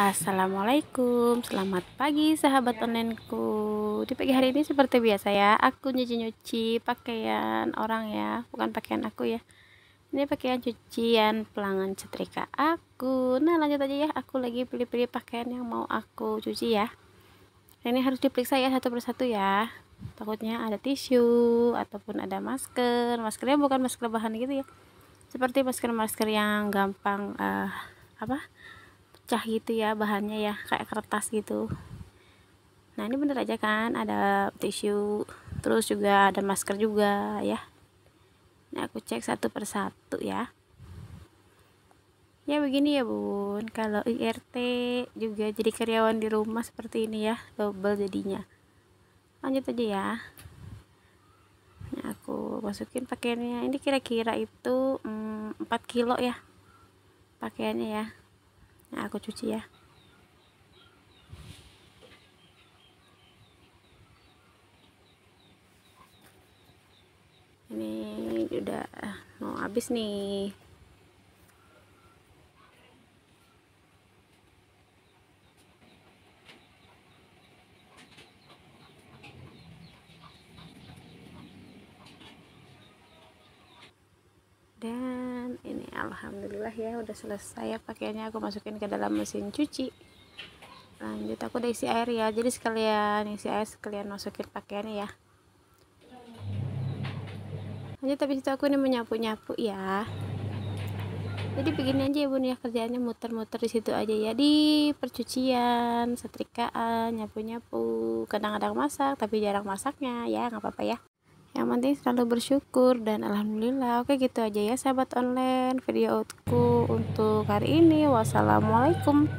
Assalamualaikum, selamat pagi sahabat iya. onlineku. Di pagi hari ini seperti biasa ya, aku nyuci-nyuci pakaian orang ya, bukan pakaian aku ya. Ini pakaian cucian pelanggan setrika aku. Nah lanjut aja ya, aku lagi pilih-pilih pakaian yang mau aku cuci ya. Ini harus diperiksa ya satu persatu ya. Takutnya ada tisu ataupun ada masker. Maskernya bukan masker bahan gitu ya. Seperti masker-masker yang gampang uh, apa? pecah gitu ya bahannya ya kayak kertas gitu nah ini bener aja kan ada tisu terus juga ada masker juga ya Ini aku cek satu persatu ya ya begini ya bun kalau IRT juga jadi karyawan di rumah seperti ini ya double jadinya lanjut aja ya Ini aku masukin pakaiannya ini kira-kira itu hmm, 4 kilo ya pakaiannya ya nah aku cuci ya ini udah eh, mau habis nih dan ini alhamdulillah ya udah selesai ya pakaiannya aku masukin ke dalam mesin cuci lanjut aku udah isi air ya jadi sekalian isi air sekalian masukin pakaiannya ya lanjut tapi itu aku ini menyapu-nyapu ya jadi begini aja ya bun ya kerjaannya muter-muter di situ aja ya di percucian setrikaan nyapu-nyapu kadang-kadang masak tapi jarang masaknya ya nggak apa-apa ya yang penting selalu bersyukur dan alhamdulillah oke gitu aja ya sahabat online Video videoku untuk hari ini wassalamualaikum